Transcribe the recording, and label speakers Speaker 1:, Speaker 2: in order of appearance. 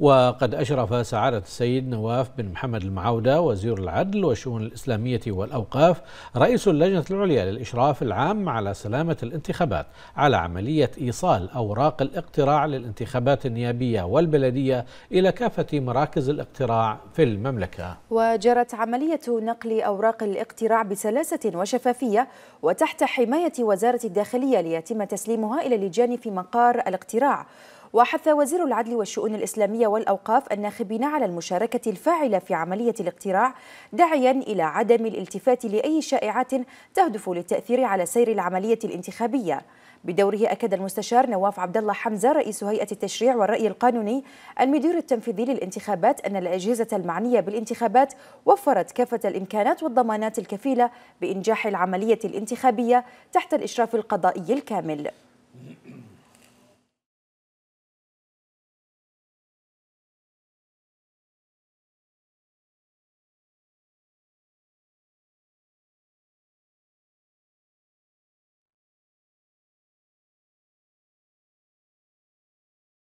Speaker 1: وقد أشرف سعادة السيد نواف بن محمد المعودة وزير العدل والشؤون الإسلامية والأوقاف رئيس اللجنة العليا للإشراف العام على سلامة الانتخابات على عملية إيصال أوراق الاقتراع للانتخابات النيابية والبلدية إلى كافة مراكز الاقتراع في المملكة
Speaker 2: وجرت عملية نقل أوراق الاقتراع بسلاسة وشفافية وتحت حماية وزارة الداخلية ليتم تسليمها إلى اللجان في مقار الاقتراع وحث وزير العدل والشؤون الإسلامية والأوقاف الناخبين على المشاركة الفاعلة في عملية الاقتراع داعيا إلى عدم الالتفات لأي شائعات تهدف للتأثير على سير العملية الانتخابية بدوره أكد المستشار نواف عبد الله حمزة رئيس هيئة التشريع والرأي القانوني المدير التنفيذي للانتخابات أن الأجهزة المعنية بالانتخابات وفرت كافة الإمكانات والضمانات الكفيلة بإنجاح العملية الانتخابية تحت الإشراف القضائي الكامل.